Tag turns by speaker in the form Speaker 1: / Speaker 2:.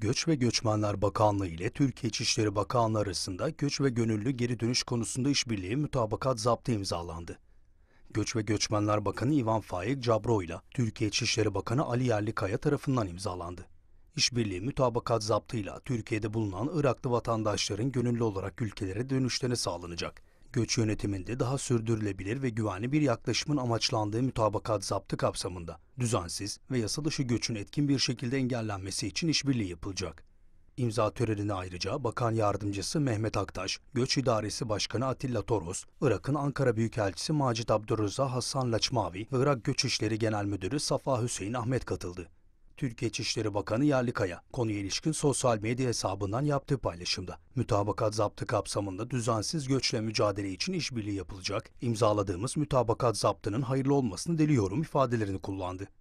Speaker 1: Göç ve Göçmenler Bakanlığı ile Türkiye İçişleri Bakanlığı arasında göç ve gönüllü geri dönüş konusunda işbirliği mutabakat zaptı imzalandı. Göç ve Göçmenler Bakanı İvan Faik Cabro ile Türkiye İçişleri Bakanı Ali Yerlikaya tarafından imzalandı. İşbirliği mutabakat zaptıyla Türkiye'de bulunan Iraklı vatandaşların gönüllü olarak ülkelere dönüşlerine sağlanacak göç yönetiminde daha sürdürülebilir ve güvenli bir yaklaşımın amaçlandığı mütabakat zaptı kapsamında düzensiz ve yasa dışı göçün etkin bir şekilde engellenmesi için işbirliği yapılacak. İmza törenine ayrıca Bakan Yardımcısı Mehmet Aktaş, Göç İdaresi Başkanı Atilla Toros, Irak'ın Ankara Büyükelçisi Macit Abdurrıza Hasan Laçmavi ve Irak Göç İşleri Genel Müdürü Safa Hüseyin Ahmet katıldı. Türkiye İçişleri Bakanı Yerlikaya konuya ilişkin sosyal medya hesabından yaptığı paylaşımda mütabakat zaptı kapsamında düzensiz göçle mücadele için işbirliği yapılacak, imzaladığımız mütabakat zaptının hayırlı olmasını diliyorum ifadelerini kullandı.